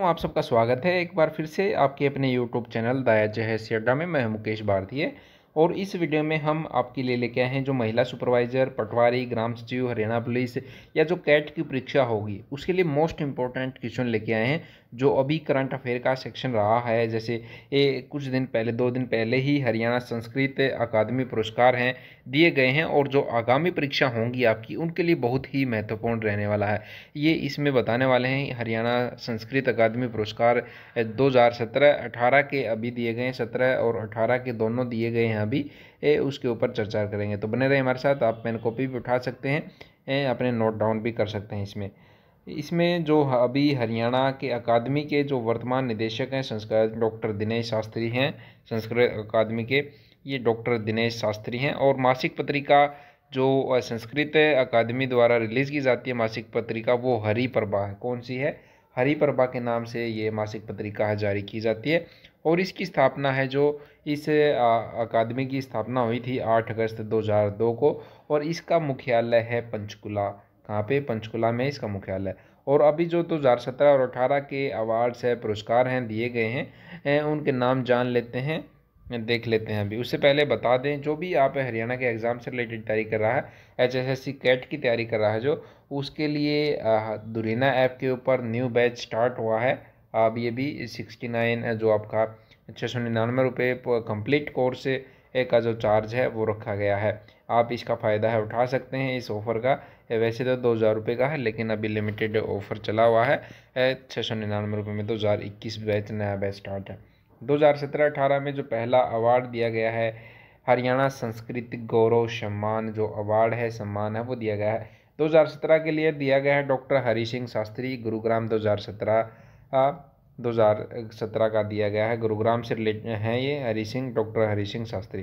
आप सबका स्वागत है एक बार फिर से आपके अपने YouTube चैनल दाया से अड्डा में मैं मुकेश भारतीय और इस वीडियो में हम आपके लिए लेके आए हैं जो महिला सुपरवाइजर पटवारी ग्राम सचिव हरियाणा पुलिस या जो कैट की परीक्षा होगी उसके लिए मोस्ट इंपॉर्टेंट क्वेश्चन लेके आए हैं जो अभी करंट अफेयर का सेक्शन रहा है जैसे ये कुछ दिन पहले दो दिन पहले ही हरियाणा संस्कृत अकादमी पुरस्कार हैं दिए गए हैं और जो आगामी परीक्षा होंगी आपकी उनके लिए बहुत ही महत्वपूर्ण रहने वाला है ये इसमें बताने वाले हैं हरियाणा संस्कृत अकादमी पुरस्कार दो हज़ार के अभी दिए गए हैं सत्रह और अठारह के दोनों दिए गए हैं यहाँ भी ए, उसके ऊपर चर्चा करेंगे तो बने रहे हमारे साथ आप पेन कॉपी भी उठा सकते हैं ए, अपने नोट डाउन भी कर सकते हैं इसमें इसमें जो अभी हरियाणा के अकादमी के जो वर्तमान निदेशक हैं संस्कृत डॉक्टर दिनेश शास्त्री हैं संस्कृत अकादमी के ये डॉक्टर दिनेश शास्त्री हैं और मासिक पत्रिका जो संस्कृत अकादमी द्वारा रिलीज़ की जाती है मासिक पत्रिका वो हरी प्रभा है कौन सी है हरी प्रभा के नाम से ये मासिक पत्रिका जारी की जाती है और इसकी स्थापना है जो इस अकादमी की स्थापना हुई थी आठ अगस्त 2002 को और इसका मुख्यालय है पंचकुला कहाँ पे पंचकुला में इसका मुख्यालय और अभी जो 2017 और 18 के अवार्ड्स है पुरस्कार हैं दिए गए हैं उनके नाम जान लेते हैं देख लेते हैं अभी उससे पहले बता दें जो भी आप हरियाणा के एग्ज़ाम से रिलेटेड तैयारी कर रहा है H S S C CET की तैयारी कर रहा है जो उसके लिए दुरीना ऐप के ऊपर न्यू बैच स्टार्ट हुआ है आप ये भी सिक्सटी नाइन जो आपका छः सौ निन्यानवे रुपये कम्प्लीट कोर्स का जो चार्ज है वो रखा गया है आप इसका फ़ायदा है उठा सकते हैं इस ऑफ़र का वैसे तो दो हज़ार रुपये का है लेकिन अभी लिमिटेड ऑफ़र चला हुआ है छः सौ निन्यानवे रुपये में दो हज़ार इक्कीस बैच नया बैच स्टार्ट है दो हज़ार सत्रह अठारह में जो पहला अवार्ड दिया गया है हरियाणा संस्कृति गौरव सम्मान जो अवार्ड है सम्मान है वो दिया गया है दो हज़ार सत्रह के लिए दिया गया है डॉक्टर हरी सिंह शास्त्री गुरुग्राम दो हज़ार सत्रह हाँ, दो हज़ार सत्रह का दिया गया है गुरुग्राम से रिलेट हैं ये हरी सिंह डॉक्टर हरी सिंह शास्त्री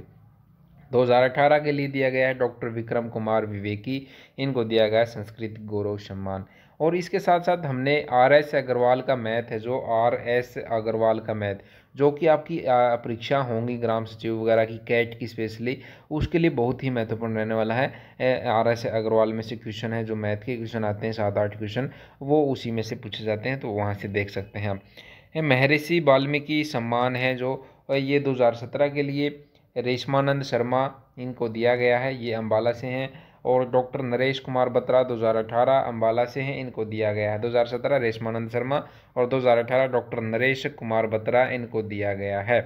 2018 के लिए दिया गया है डॉक्टर विक्रम कुमार विवेकी इनको दिया गया है संस्कृत गौरव सम्मान और इसके साथ साथ हमने आर एस अग्रवाल का मैथ है जो आर एस अग्रवाल का मैथ जो कि आपकी परीक्षा होंगी ग्राम सचिव वगैरह की कैट की स्पेशली उसके लिए बहुत ही महत्वपूर्ण रहने वाला है आर एस अग्रवाल में से क्वेश्चन है जो मैथ के क्वेश्चन आते हैं सात आठ क्वेश्चन वो उसी में से पूछे जाते हैं तो वहाँ से देख सकते हैं आप महर्षि वाल्मीकि सम्मान है जो ये दो के लिए रेशमानंद शर्मा इनको दिया गया है ये अम्बाला से हैं और डॉक्टर नरेश कुमार बत्रा 2018 अंबाला से हैं इनको दिया गया है 2017 रेशमानंद शर्मा और 2018 डॉक्टर नरेश कुमार बत्रा इनको दिया गया है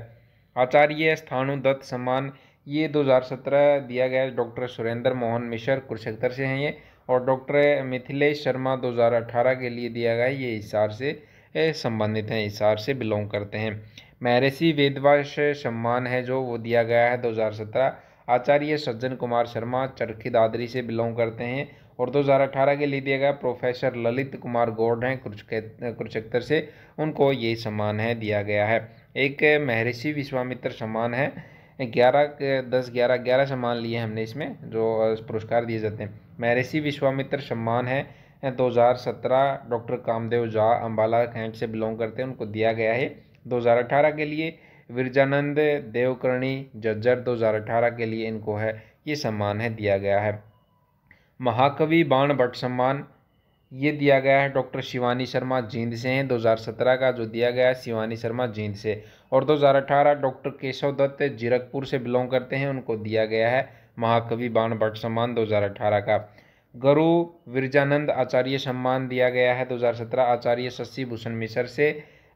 आचार्य स्थानु दत्त सम्मान ये 2017 दिया गया डॉक्टर सुरेंद्र मोहन मिश्र कुरुक्षेत्र से हैं ये और डॉक्टर मिथिलेश शर्मा 2018 के लिए दिया गया ये हिसार से संबंधित हैं हिसार से बिलोंग करते हैं महर्षि वेदवास सम्मान है जो वो दिया गया है दो आचार्य सज्जन कुमार शर्मा चरखी दादरी से बिलोंग करते हैं और 2018 के लिए दिया गया प्रोफेसर ललित कुमार गौड़ हैं कुरुक्षेत्र से उनको ये सम्मान है दिया गया है एक महर्षि विश्वामित्र सम्मान है ग्यारह दस ग्यारह ग्यारह सम्मान लिए हमने इसमें जो पुरस्कार दिए जाते हैं महर्षि विश्वामित्र सम्मान है 2017 डॉक्टर कामदेव झा अम्बाला कैंट से बिलोंग करते हैं उनको दिया गया है 2018 के लिए विरजानंद देवकर्णी जज्जर 2018 के लिए इनको है ये सम्मान है दिया गया है महाकवि बाण भट्ट सम्मान ये दिया गया है डॉक्टर शिवानी शर्मा जींद से हैं 2017 का जो दिया गया है शिवानी शर्मा जींद से और 2018 डॉक्टर केशव दत्त जीरकपुर से बिलोंग करते हैं उनको दिया गया है महाकवि बाण भट्ट सम्मान 2018 का गुरु विरजानंद आचार्य सम्मान दिया गया है 2017 आचार्य शशि भूषण मिश्र से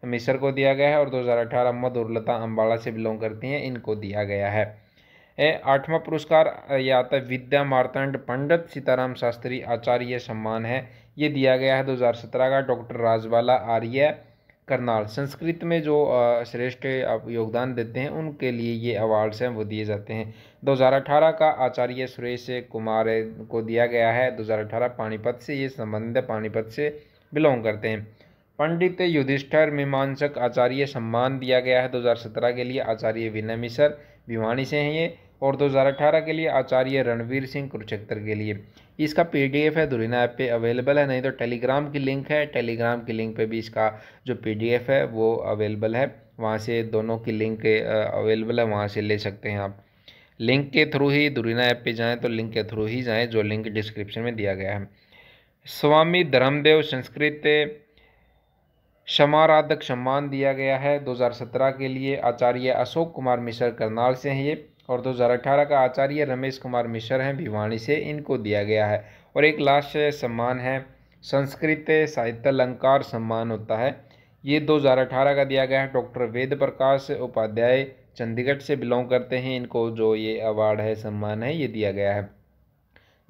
मिसर को दिया गया है और 2018 अम्मा दुर्लता अम्बाला से बिलोंग करती हैं इनको दिया गया है आठवां पुरस्कार ये आता है विद्या मारतंड पंडित सीताराम शास्त्री आचार्य सम्मान है ये दिया गया है 2017 का डॉक्टर राजवाला आर्य करनाल संस्कृत में जो श्रेष्ठ योगदान देते हैं उनके लिए ये अवार्ड्स हैं वो दिए जाते हैं 2018 का आचार्य सुरेश कुमार को दिया गया है 2018 पानीपत से ये संबंध पानीपत से बिलोंग करते हैं पंडित युधिष्ठर मीमांसक आचार्य सम्मान दिया गया है 2017 के लिए आचार्य विनय मिश्र भिवानी से हैं ये और 2018 के लिए आचार्य रणवीर सिंह कुरुक्षेत्र के लिए इसका पीडीएफ है दुरीना ऐप पे अवेलेबल है नहीं तो टेलीग्राम की लिंक है टेलीग्राम की लिंक पे भी इसका जो पीडीएफ है वो अवेलेबल है वहाँ से दोनों की लिंक अवेलेबल है वहाँ से ले सकते हैं आप लिंक के थ्रू ही दुरीना ऐप पर जाएँ तो लिंक के थ्रू ही जाएँ जो लिंक डिस्क्रिप्शन में दिया गया है स्वामी धर्मदेव संस्कृत क्षमाराधक सम्मान दिया गया है 2017 के लिए आचार्य अशोक कुमार मिश्र करनाल से हैं ये और 2018 का आचार्य रमेश कुमार मिश्र हैं भिवानी से इनको दिया गया है और एक लास्ट सम्मान है संस्कृत साहित्य अलंकार सम्मान होता है ये 2018 का दिया गया है डॉक्टर वेद प्रकाश उपाध्याय चंडीगढ़ से बिलोंग करते हैं इनको जो ये अवार्ड है सम्मान है ये दिया गया है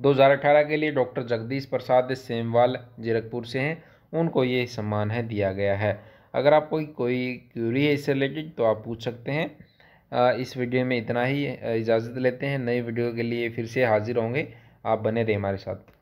दो के लिए डॉक्टर जगदीश प्रसाद सेमवाल जीरकपुर से हैं उनको ये सम्मान है दिया गया है अगर आपको कोई क्यूरी है इससे रिलेटेड तो आप पूछ सकते हैं इस वीडियो में इतना ही इजाज़त लेते हैं नई वीडियो के लिए फिर से हाजिर होंगे आप बने रहें हमारे साथ